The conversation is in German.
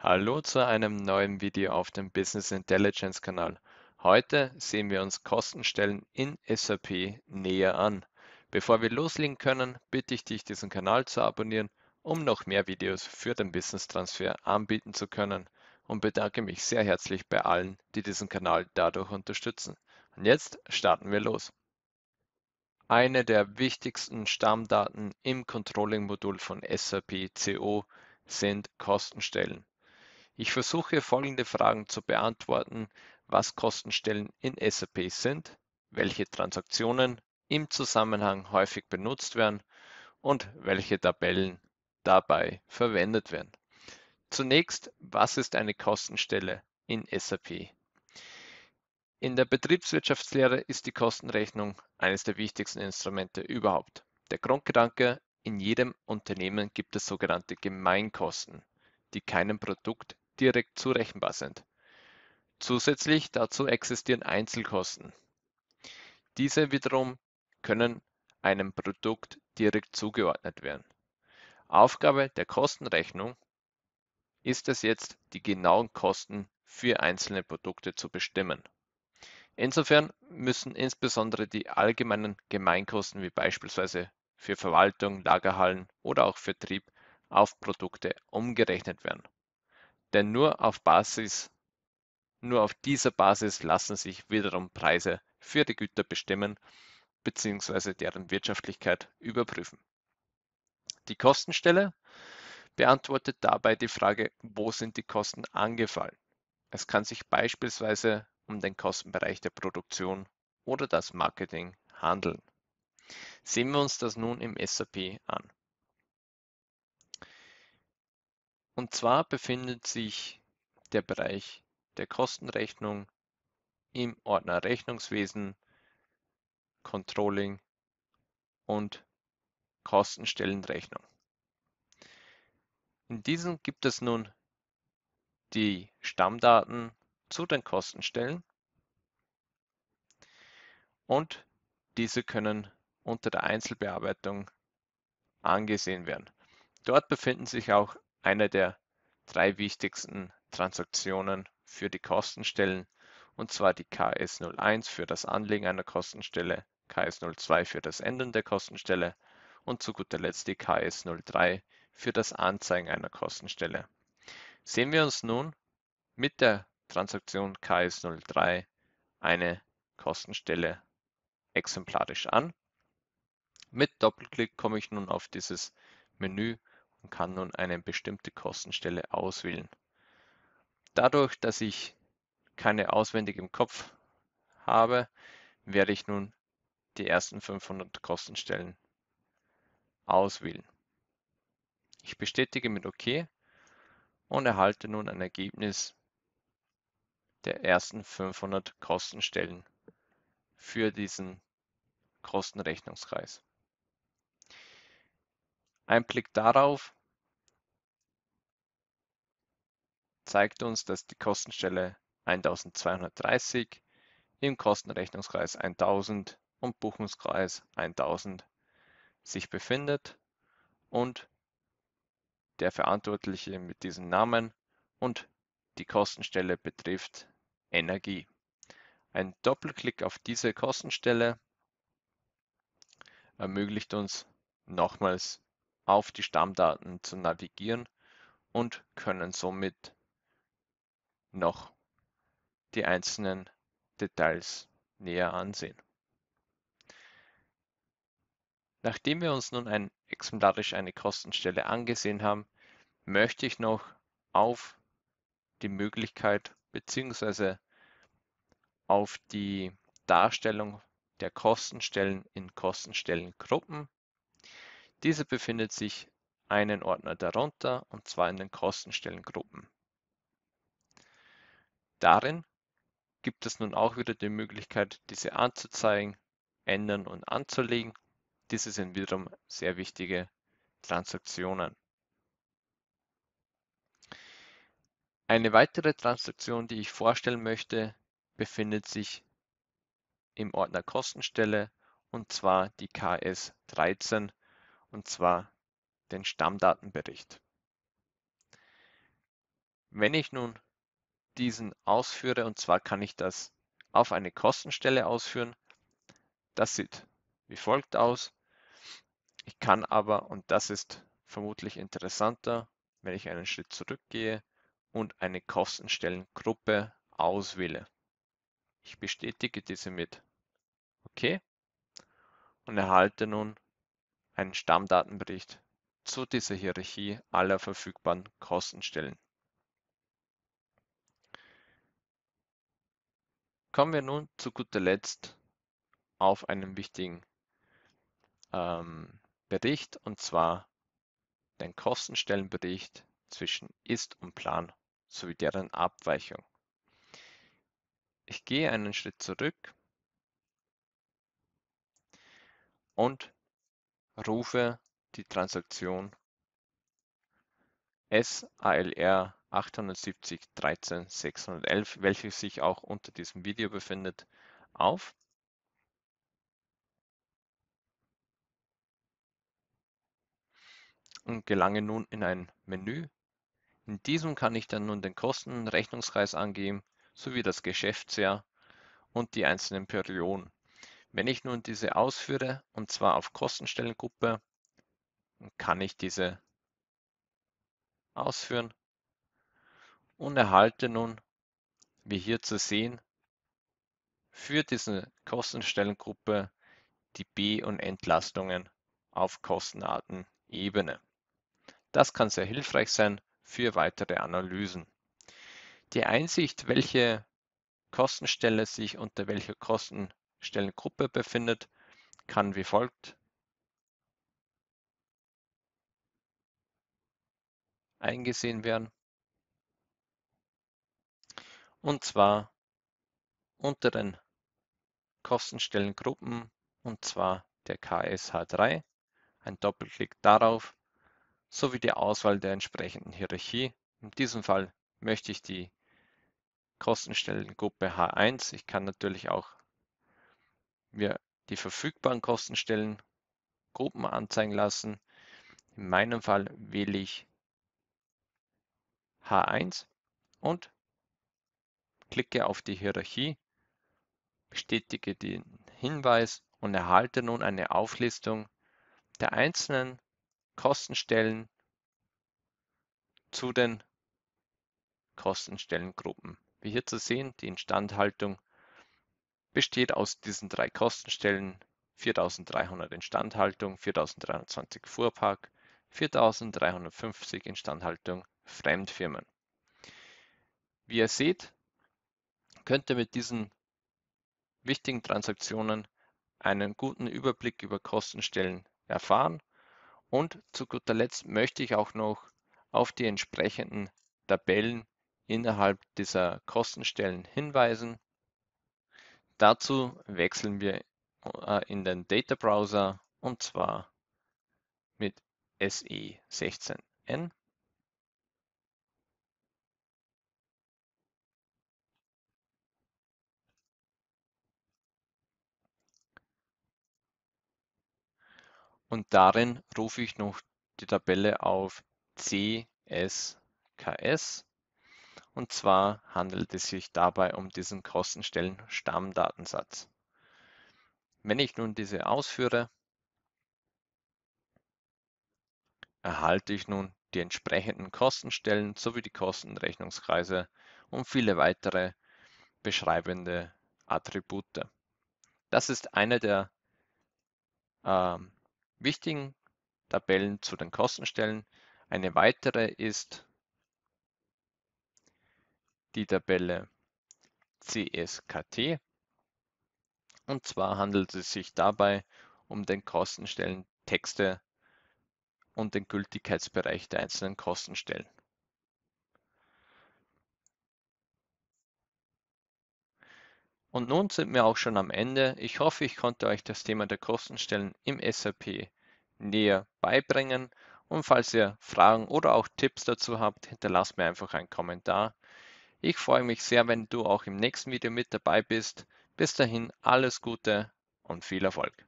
Hallo zu einem neuen Video auf dem Business Intelligence Kanal. Heute sehen wir uns Kostenstellen in SAP näher an. Bevor wir loslegen können, bitte ich dich, diesen Kanal zu abonnieren, um noch mehr Videos für den Business Transfer anbieten zu können und bedanke mich sehr herzlich bei allen, die diesen Kanal dadurch unterstützen. Und jetzt starten wir los. Eine der wichtigsten Stammdaten im Controlling-Modul von SAP CO sind Kostenstellen. Ich versuche folgende Fragen zu beantworten, was Kostenstellen in SAP sind, welche Transaktionen im Zusammenhang häufig benutzt werden und welche Tabellen dabei verwendet werden. Zunächst, was ist eine Kostenstelle in SAP? In der Betriebswirtschaftslehre ist die Kostenrechnung eines der wichtigsten Instrumente überhaupt. Der Grundgedanke, in jedem Unternehmen gibt es sogenannte Gemeinkosten, die keinem Produkt direkt zurechenbar sind. Zusätzlich dazu existieren Einzelkosten. Diese wiederum können einem Produkt direkt zugeordnet werden. Aufgabe der Kostenrechnung ist es jetzt, die genauen Kosten für einzelne Produkte zu bestimmen. Insofern müssen insbesondere die allgemeinen Gemeinkosten wie beispielsweise für Verwaltung, Lagerhallen oder auch Vertrieb auf Produkte umgerechnet werden. Denn nur auf Basis nur auf dieser Basis lassen sich wiederum Preise für die Güter bestimmen bzw. deren Wirtschaftlichkeit überprüfen. Die Kostenstelle beantwortet dabei die Frage, wo sind die Kosten angefallen. Es kann sich beispielsweise um den Kostenbereich der Produktion oder das Marketing handeln. Sehen wir uns das nun im SAP an. Und zwar befindet sich der Bereich der Kostenrechnung im Ordner Rechnungswesen, Controlling und Kostenstellenrechnung. In diesem gibt es nun die Stammdaten zu den Kostenstellen und diese können unter der Einzelbearbeitung angesehen werden. Dort befinden sich auch einer der drei wichtigsten Transaktionen für die Kostenstellen, und zwar die KS01 für das Anlegen einer Kostenstelle, KS02 für das Ändern der Kostenstelle und zu guter Letzt die KS03 für das Anzeigen einer Kostenstelle. Sehen wir uns nun mit der Transaktion KS03 eine Kostenstelle exemplarisch an. Mit Doppelklick komme ich nun auf dieses Menü kann nun eine bestimmte Kostenstelle auswählen. Dadurch, dass ich keine auswendig im Kopf habe, werde ich nun die ersten 500 Kostenstellen auswählen. Ich bestätige mit OK und erhalte nun ein Ergebnis der ersten 500 Kostenstellen für diesen Kostenrechnungskreis. Ein Blick darauf, zeigt uns, dass die Kostenstelle 1230 im Kostenrechnungskreis 1000 und Buchungskreis 1000 sich befindet und der Verantwortliche mit diesem Namen und die Kostenstelle betrifft Energie. Ein Doppelklick auf diese Kostenstelle ermöglicht uns nochmals auf die Stammdaten zu navigieren und können somit noch die einzelnen Details näher ansehen. Nachdem wir uns nun ein, exemplarisch eine Kostenstelle angesehen haben, möchte ich noch auf die Möglichkeit bzw. auf die Darstellung der Kostenstellen in Kostenstellengruppen. Diese befindet sich einen Ordner darunter und zwar in den Kostenstellengruppen. Darin gibt es nun auch wieder die Möglichkeit, diese anzuzeigen, ändern und anzulegen. Diese sind wiederum sehr wichtige Transaktionen. Eine weitere Transaktion, die ich vorstellen möchte, befindet sich im Ordner Kostenstelle und zwar die KS13 und zwar den Stammdatenbericht. Wenn ich nun diesen ausführe. Und zwar kann ich das auf eine Kostenstelle ausführen. Das sieht wie folgt aus. Ich kann aber, und das ist vermutlich interessanter, wenn ich einen Schritt zurückgehe und eine Kostenstellengruppe auswähle. Ich bestätige diese mit OK und erhalte nun einen Stammdatenbericht zu dieser Hierarchie aller verfügbaren Kostenstellen. Kommen wir nun zu guter Letzt auf einen wichtigen ähm, Bericht und zwar den Kostenstellenbericht zwischen Ist und Plan sowie deren Abweichung. Ich gehe einen Schritt zurück und rufe die Transaktion SALR 870 13 611, welches sich auch unter diesem Video befindet, auf. Und gelange nun in ein Menü. In diesem kann ich dann nun den Kostenrechnungskreis angeben, sowie das Geschäftsjahr und die einzelnen Perioden. Wenn ich nun diese ausführe, und zwar auf Kostenstellengruppe, kann ich diese ausführen und erhalte nun, wie hier zu sehen, für diese Kostenstellengruppe die B- und Entlastungen auf Kostenartenebene. Das kann sehr hilfreich sein für weitere Analysen. Die Einsicht, welche Kostenstelle sich unter welcher Kostenstellengruppe befindet, kann wie folgt eingesehen werden und zwar unter den Kostenstellengruppen und zwar der KSH3, ein Doppelklick darauf sowie die Auswahl der entsprechenden Hierarchie. In diesem Fall möchte ich die Kostenstellengruppe H1. Ich kann natürlich auch mir die verfügbaren Kostenstellengruppen anzeigen lassen. In meinem Fall wähle ich H1 und Klicke auf die Hierarchie, bestätige den Hinweis und erhalte nun eine Auflistung der einzelnen Kostenstellen zu den Kostenstellengruppen. Wie hier zu sehen, die Instandhaltung besteht aus diesen drei Kostenstellen 4300 Instandhaltung, 4320 Fuhrpark, 4350 Instandhaltung Fremdfirmen. Wie ihr seht, könnte mit diesen wichtigen Transaktionen einen guten Überblick über Kostenstellen erfahren. Und zu guter Letzt möchte ich auch noch auf die entsprechenden Tabellen innerhalb dieser Kostenstellen hinweisen. Dazu wechseln wir äh, in den Data Browser und zwar mit e SE16N Und darin rufe ich noch die Tabelle auf CSKS. Und zwar handelt es sich dabei um diesen Kostenstellen-Stammdatensatz. Wenn ich nun diese ausführe, erhalte ich nun die entsprechenden Kostenstellen sowie die Kostenrechnungskreise und viele weitere beschreibende Attribute. Das ist eine der ähm, wichtigen Tabellen zu den Kostenstellen. Eine weitere ist die Tabelle CSKT. Und zwar handelt es sich dabei um den Kostenstellen Texte und den Gültigkeitsbereich der einzelnen Kostenstellen. Und nun sind wir auch schon am Ende. Ich hoffe, ich konnte euch das Thema der Kostenstellen im SAP näher beibringen. Und falls ihr Fragen oder auch Tipps dazu habt, hinterlasst mir einfach einen Kommentar. Ich freue mich sehr, wenn du auch im nächsten Video mit dabei bist. Bis dahin alles Gute und viel Erfolg.